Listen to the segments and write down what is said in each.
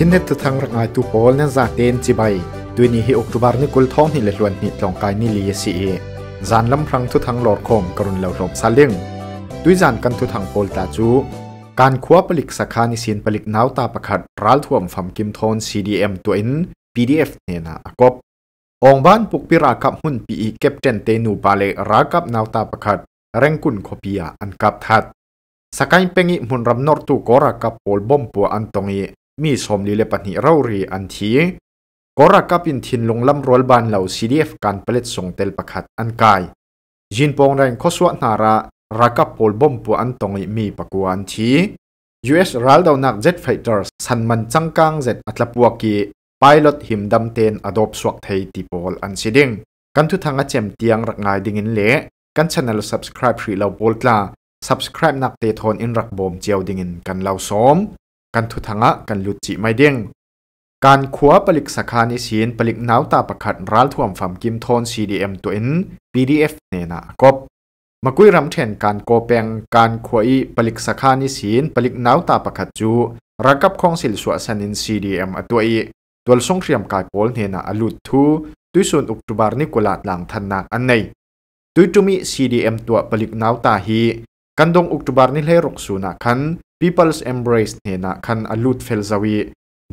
ชินเนตทางรักไอตูโพลนั่นจากเดนจิบายด้วยนี้ฮิอุกตุบาร์นี่กุลท้องนี่เล็ดลวนนี่ลองกายนี่ลีเซีเอจานลำพังทุทางหลอดคมกรุณเหล่ารบซาเลงด้วยจานกันทุทางโพลตาจู การคว้าผลิตสาขานิสินผลิตนาวตาประคัดรัลท่วมฟำกิมทอนอ็มตัวอิน PDF เนี่ยนะกบองบ้านปุกปิรากับหุ่นปีเก็บเจนเตนูบาเลรากับนาวตาประคัดเร่งกุนคบียอันกับทัด สกายเป็งอิมุนรำนอร์ตูกอรากับโพลบอมปัวอันตงอีมีสมลีเลปันหิเรารีอันทีกรักกับอินทินลงลำรัลบานเหล่าซีดีเอฟการเปลิดส่งเตลประคัดอันกายยินปองแรงขสวนาระรักกับพลบอมปัวอันตงมีปะกวันที US รัลดาวนัก Jet Fighters สันมันจังกังเจ็ดอัตลปวกีพายลอตหิมดำเตนอดอบสวกไทยติปอลอันสิดิงกันทุทางอาเจมเตียงรักงายดิงินเละกันชนะลสับสคริปต์ีเราโบลกลาับสคริปต์นักเตทอนอินรักบอมเจียวดิงินกันเราซ้อมกันทุทังะกันลุจิไม่เด้งการขัวปลิกสาานิสินปลิกนาวตาประคัดร้านท่วมฝั่มกิมโทน CDM ตัวเอ็น PDF เนนะกบมากุยรำเทนการโกเปงการขัวอีปลิกสาานิสินปลิกนาวตาประคัดจูรักกับของสิลสวสนิน CDM ตัวอีตัวส่งเตรียมกายโพลเนนะอลุดทูตุยส่วนอุกตุบาร์นิกุลาดหลังทันนักอันในตุยจุมิ CDM ตัวปลิกนาวตาฮีกันดงอุกตุบาร์นิเลรกสูนักขัน People's Embrace เนนะคันอลุดเฟลซาวี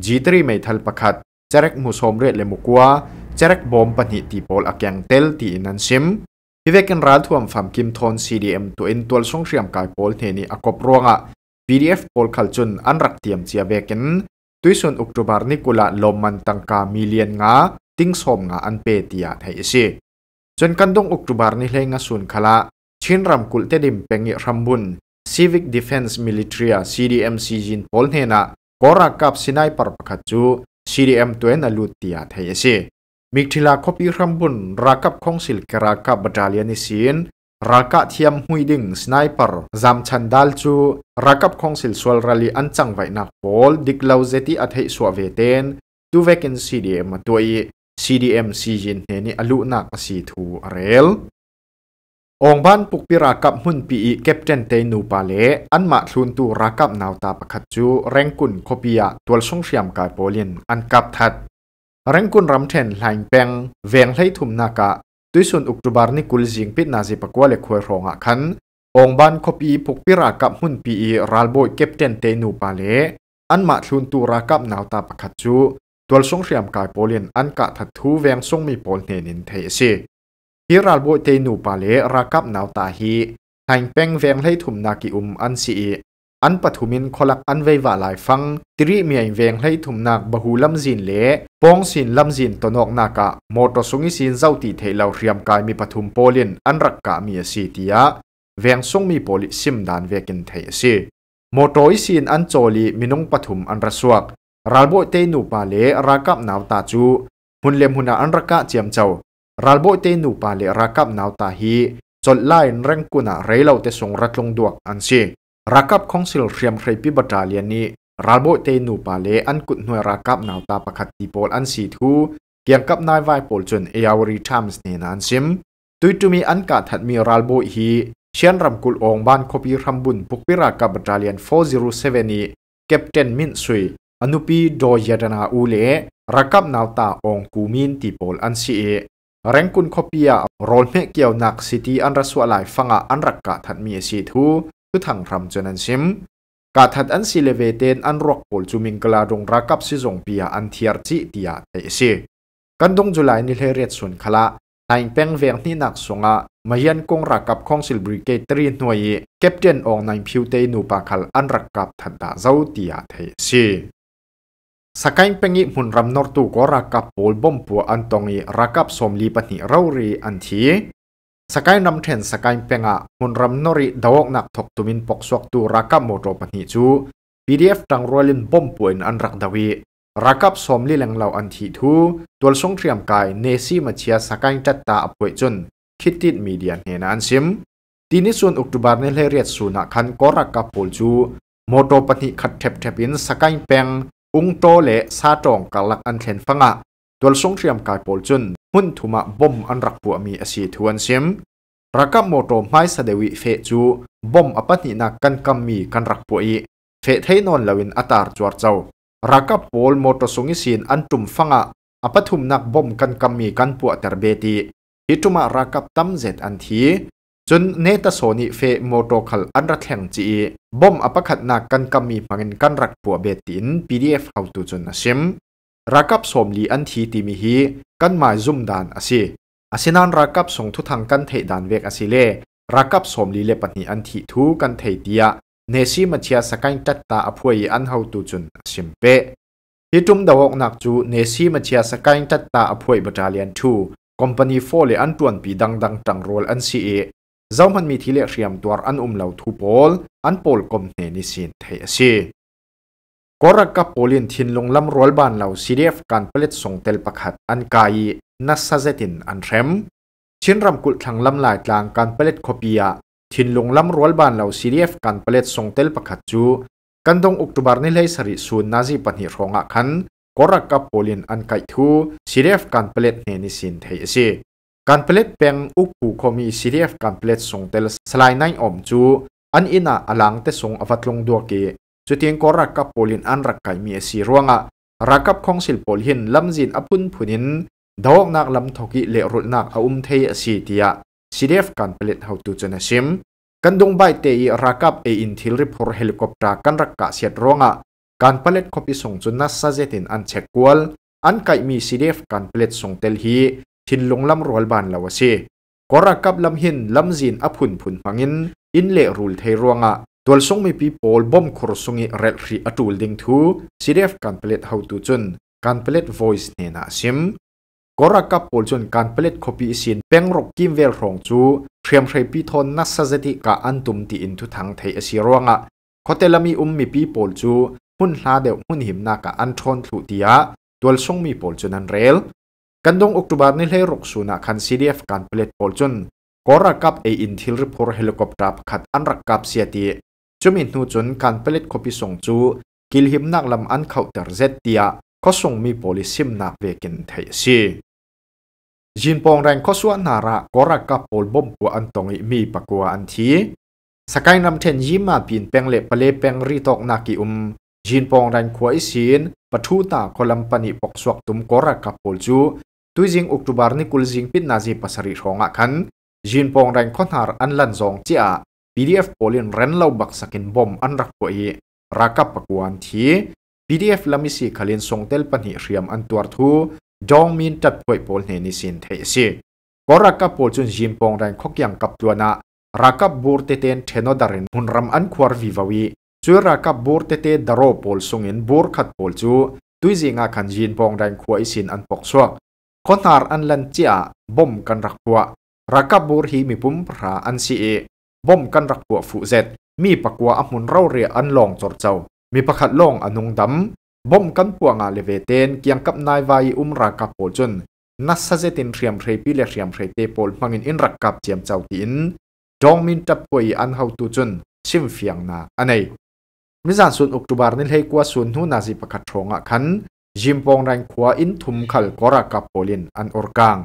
จีตรีไม่ทัลประคัดเจรักมุสอมเรตเลมุกวาเจรักบอมปนิตีโพลอักยังเตลตีนันซิมพิเวกันรัฐทวมฟัมกิมทอน CDM ตัวอินตัวส่งเสียมกายโพลเนนี่อกบรวงอ่ะ PDF โพลขัลจุน อันรักเตียมเจียเวกันตุยส่วนอุกตุบาร์นิกุละลมมันตังกามิเลียนงาติงสมงาอันเปตียาไทยสิจนกันดงอุกตุบาร์นิเลงาส่วนขละชินรำกุลเตดิมเปงยรำบุญ civic defense military cdmc jin pol ne na kora kap sinai par pakhat chu cdm tuen a lut tia thei ase mikthila khopi rambun rakap khongsil kera ka battalion sin raka thiam huiding sniper zam chandal chu rakap khongsil sual rally an chang vai na pol diklau zeti a thei so ve cdm atoi cdm cjin ne ni alu na kasi thu rel องบ้านปุกปิรากับหุ่นปีเก็บเจนเตนูปาเลอันมาทุนตูรากับนาวตาปะขัจจูแรงกุนโคปียตัวส่งเสียมกายโปลินอันกับทัดแรงกุนรำเทนหลายแปงเวงไห้ทุมนากะตุยส่วนอุกตุบาร์นิกุลจิงปิดนาจิปะกวเลควยรองอคันองบ้านโคปีปุกปิรากับหุ่นปีรัลโบยเก็บเจนเตนูปาเลอันมาทุนตูรากับนาวตาปะขัจจูตัวส่งเสียมกายโปลินอันกะทัดทูเวงส่งมีโปลเนนินเทสซฮิรัลบุเตนูปาเลรักับนาวตาฮีแห่งเป็งเวงให้ถุมนากิอุมอันสีอันปฐุมินคลักอันเววาลายฟังตรีเมียเวงให้ถุมนักบะหูลำจินเละปองสินลำจินตนอกนากะมอตสุงิสินเจ้าตีเทลาเรียมกายมีปฐุมโปลินอันรักกะมีสีเตียเวงทรงมีโปลิซิมดานเวกินเทสีมอตอิสินอันโจลีมินงปฐุมอันรสวกรัลบุเตนูปาเลรักับนาวตาจูหุ่นเลียมหุนอันรักกะเจียมเจ้ารัลโบเตนูปาเลรักับนาวตาฮีจดไล่เร่งกุณาเรเลาเตส่งรัดลงดวกอันซีรักับของสิลเรียมเครพิบัตาเลียนนี้รัลโบเตนูปาเลอันกุดหน่วยรักับนาวตาปะคัตตีโปลอันซีทูเกี่ยงกับนายไวโปลจนเอวรีทามส์เนนันซิมตุยตุมีอันกาถัดมีรัลโบฮีเชียนรำกุลองบ้านคบีรำบุญปุกปิรากับบัตาเลียน407นี้เก็บเจนมินซุยอนุปีโดยยดนาอูเลรักับนาวตาองกูมินตีโปลอันซีเอแรงคุณคอปียรอลเมเกียวนักสิทีอันรัศวลายฟังอันรักกะทัดมีสีทู คือทางรำจนันซิมกาทัดอันสิเลเวเตนอันรักปลจุมิงกลาดงรักับซิจงปียอันเทียร์จิติยาเอซีกันดงจุลายนิเลเรียส่วนคละนายเป้งเวียงนี่นักสงะมายันกงรักกับของสิลบริเกตรีหน่วยเก็บเจนองนายพิวเตนูปาคัลอันรักกับทัดดาเจ้าติยาเอซี Sakain pengi mun ramnor tu ko rakap pol bom pu antongi rakap som li pani rauri anthi sakain ram then sakain penga mun ramnori dawok nak thok tumin pokswak tu rakap moto pani chu PDF tang rolin bom pu in anrak dawi rakap som li lenglaw anthi thu tol song thiam kai nesi machia sakain tatta apoi chun khitit media hne na ansim tini sun oktobar ne le riat suna khan ko rakap pol chu moto pani khat thep thep in sakain peng อุงโตเละซาตงกัลักอันเทนฟังะตัวสงเรียมกายปอลจุนมุ่นทุมาบอมอันรักผัวมีอสีทวนเซิมรักกับโมโตไม่สเดวิเฟจูบอมอปันินักกันกำมีกันรักผัวอีเฟทให้นอนลวินอัตาร์จวดเจ้ารักกับปอลโมโตสงิสินอันจุมฟังะอปทุมนักบอมกันกำมีกันปัวเตอร์เบตีฮิตุมารักกับตั้มเจตอันทีจนเนตโซนิเฟมโตคัลอันรัดแห่งจีบอมอปขัดนักกันกำมีพังินกันรักปัวเบตินพีดีเอฟขาตัจนอาชิมรักับสมลีอันทีติมิฮีกันหมายซุ่มดานอาิอาศินันรักับส่งทุทางกันเทดานเวกอาิเลรักับสมลีเลปันีอันทีทูกันเทเดียเนซีมาเชียสกันจัตตาอภวยอันเขาตัจจนอาชิมเปฮิจุมดาวกนักจูเนซีมาเชียสกันจัตตาอภวยบัตาเลียนทูคอมพานีโฟเลอันตวนปีดังดังตังโรลอันซีเอจ้ามันมีทีเลียเรียมตัวอันอุ้มเหล่าทูโพลอันโพลกมเนนิสินเทียสีกรกับโพลินทินลงลำรวลบานเหล่าซีเรียฟการเปลิดส่งเตลปักหัดอันกายนัสซาเซตินอันเทมชิ้นรำกุลทางลำลายกลางการเปลิดคอปียทินลงลำรวลบานเหล่าซีเรียฟการเปลิดส่งเตลปักหัดจูกันดงอุกตุบาร์นิเลสริสูนนาซีปันหิรองอักขันกรกับโพลินอันไกทูซีเรียฟการเปลิดเนนิสินเทียสีการเปลดแปลงอุกปูคมีซีเรียฟการเปลดส่งเตลสไลน์นั่งอมจูอันอินาอลังเตส่งอวัตลงดัวเกจุดเตียงกรักกับพลินอันรักไก่มีสีร่วงอ่ะรักกับของสิลโพลินลำจินอปุนผุนินดอกนักลำทกิเลรุนักอาอุมเทียสีเดียซีเรียฟการเปลดหฮาตวจนชิมกันดงใบเตยรักกับเออินทิลริพอร์เฮลิคอปเตอร์กันรักกับเสียดร่วงอ่ะการเปลดคบิส่งจุนนัสซาเจตินอันเช็กวลอันไก่มีซีเรียฟการเปลดส่งเตลฮีทินลงลำรวลบานลาวเชกอรักกับลำหินลำจีนอพุนพุนพังินอินเล่รูลไทยรวงอ่ะตัวส่งไม่ปีโปลบอมครสงเรลรีอตูลดิงทูซีเดฟการเปลตเฮาตูจนการเปลต voice เนนาซิมกอรักกับโปลจนการเปลตคอปีสินเป่งรกกิมเวลรองจูเตรียมใช้ปีทอนนัสเซติกาอันตุมตีอินทุทังไทยอสีรวงอ่ะขอเตลามีอุมมีปีโปลจู หุ่นลาเดวหุ่นหิมนากาอันทอนทุติยาตัวส่งมีโปลจนันเรลกันดงอุกตุบาร์นเลยรกสุนัขันซีดีเอฟการเปลตบอลจนกอรักับเออินทิลริพอร์เฮลิคอปเตอร์ขัดอันรักกับเสียตีจุมินหูจนการเปลตคบิส่งจูกิลหิมนักลำอันเข้าเตอร์เซตียก็ส่งมีโพลิซิมนักเวกินเทซีจินปองแรงก็ส่วนนาระกอรักับโพลบอมปัวอันตงอิมีปะกัวอันทีสกายนำเทนยิมาปีนเปงเล็บเปลแปงรีตอกนากิอุมจินปองแรงขวายเสีนปะทูตาคลัมปนิปกสวกตุมกอรักับโพลจูตุยจิงอุกตุบาร์นิคุลจิงปิดนาจีปัสริโงักคันจีนปงแรงคอนฮาร์อันลันซจงเจีย PDF โพลินเรนเลาบักสักินบอมอันรักกว่อีรักกับปกวนที PDF ลามิสิีขลินซรงเตลปันิเรียมอันตัวทูจองมินจัดป่วยโพลเนนิสินเทสิกรากกับโพลจุนจีนปงแรงคอกยังกับตัวนะรักกับบูร์เตเตนเทนอดารินหุนรำอันควรวิวาวีสวยรักกับบูร์เตเตดารอโพลสงินบูร์คัดโพลจูตุยจิงอาคันจีนปงแรงควอยสินอันปกสวก konar an lan chia bom kan rak bua rakabur hi mi pum pra an si e bom kan rak bua fu zet mi pakwa a mun rau re an long chor chau mi pakhat long anung dam bom kan pua nga leveten kiang kap nai vai umra ka po chun na sa je tin riam rei pi le riam rei te pol mangin in rak kap chiam chau ti in dong min tap poi an hau tu chun sim fiang na anei mi zan sun oktobar ni lei kwa sun nu na ji pakhat thonga khan จิมปองรขวาอินทุมขัลกอรากับโปลินอันอรกาง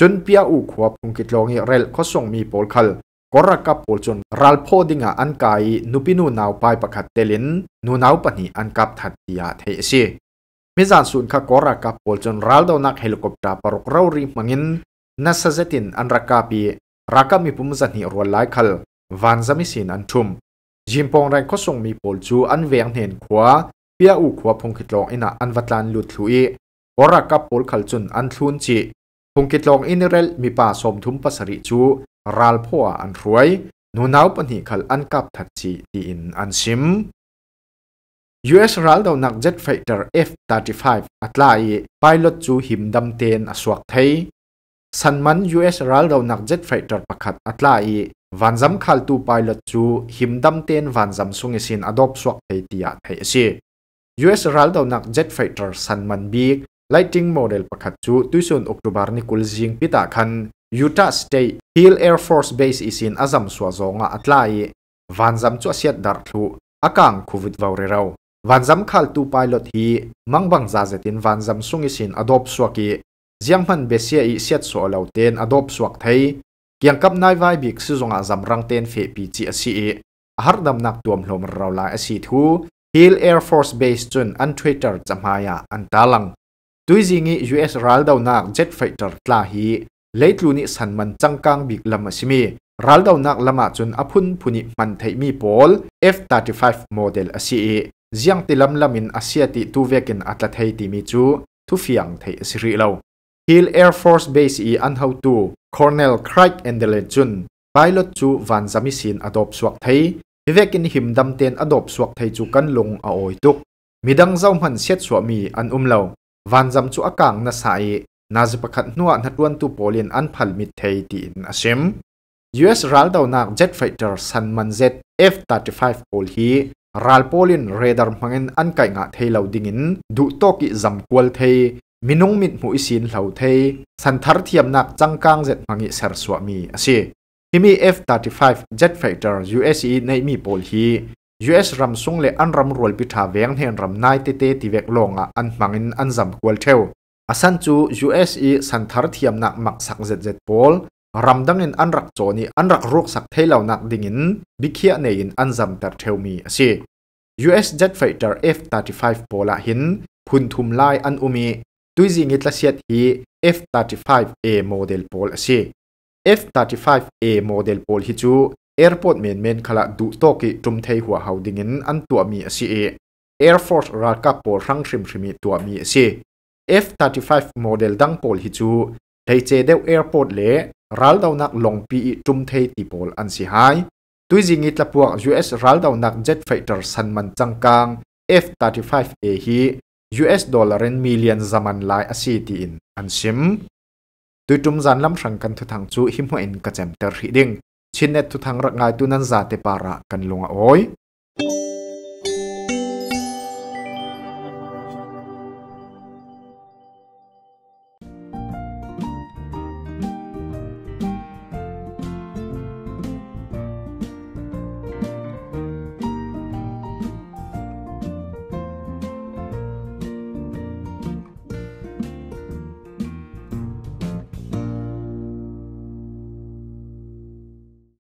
จนเปียอูขวาพุงกิตลงเเรลก็ส่งมีโปลขัลกอรากับโปลจนรัลโพดิงอันกายนุปินูนาวไปประคัดเตลินนูนาวปนีอันกับทัดยาเทซีมิจานสุนขกอรากับโปลจนรัลดาวนักเฮลิคอปเตอร์ปรกเรารีมังินนัสเซตินอันรักกาปีรักามีปุ่มจันหิรัวไลขัลวันจะมิสินอันชุมจิมปองไรงก็ส่งมีโปลจูอันเวียงเห็นขวาเปียอูขวบพงกิตลองอินะอันวัตลานลุดลุยอรักกับปอลขลจุนอันทุนจีพงกิตลองอินเรลมีป่าสมทุมปัสริจูรัลพัวอันรวยนูนาวปนิขลอันกับทัดจีทีอินอันซิม US รัลดาวนักเจ็ตไฟเตอร์ F-35 อัตลายีพลอตจูหิมดำเตนอสวกไทยสันมัน US รัลดาวนักเจ็ตไฟเตอร์ประคัดอัตลาีวันจำขัลตูพายลอตจูหิมดำเตนวันจำสุงเอสินอดอบสวกไทยตียาไทยสี US ral do nak jet fighter san man bik lighting model pakhat chu tuisun october ni kul jing pita khan Utah State Hill Air Force Base isin azam swa zonga atlai vanzam chu asiat dar thu akang vào vawre rau vanzam khal tu pilot hi mangbang za zetin vanzam sungi sin adop swaki jiangman besia i siat so lo ten adop swak thei kiang kap nai vai bik su zonga zam rang ten fe pi chi asi e har dam nak tuam hlom rau la asi thu Hill Air Force Base chun an Twitter chamaya an talang. zingi US Raldo nak jet fighter tla hi leitlu ni sanman changkang big lama simi. Raldaw nak lama chun apun puni man thei mi pol F-35 model asi e, ziang ti lam lamin asia ti tu vekin atla thei ti mi chu thu fiang thei asiri lo. Hill Air Force Base i an hau tu Cornell Craig Endele chun pilot chu van zamisin adop suak thei vekin him dam ten adop suak thei chu kan lung a oi tuk midang zau man set suwa mi an um lo van zam chu akang na sai e. na ji pakhat nuwa na tuan tu polin an phal mit thei ti in asim US ral daw nak jet fighter san man z F35 pol hi ral polin radar mangin an kai nga thei lo dingin du to ki zam kwal thei minung mit mu isin hlau thei san thar thiam nak changkang jet mangi ser suwa mi ase E himi F35 jet fighter USE nei mi pol hi US ram sung le an ram rol pi tha veng hen ram nai te te ti vek longa an mangin an zam kwal theo, asan chu USE san thar thiam nak mak sak zet zet pol ram dang in an rak choni an rak ruk sak thailau nak dingin bikhia nei in an zam tar theo mi ase US jet fighter F35 pola hin phun thum lai an umi tuizi ngitla siat hi F35A model pol ase F35A model pol hi chu airport men men khala du to ki tum thei hua houding in an tua mi a si e air force ra ka por rang shrim shrimi tua mi a si F35 model dang pol hi chu thei che deu airport le ral dau nak long pi tum thei ti pol an si hai tui zingi tlapuak US ral dau nak jet fighter san man Kang F35A hi US dollar en million zaman lai a si ti in an sim ตุยจุมจันลำสังกันทุทังจูหิมเอ็นกระเจมเตอร์ฮิดิงชินเนตุทังรักงายตุนันซาเตปาระกันลงอ้อย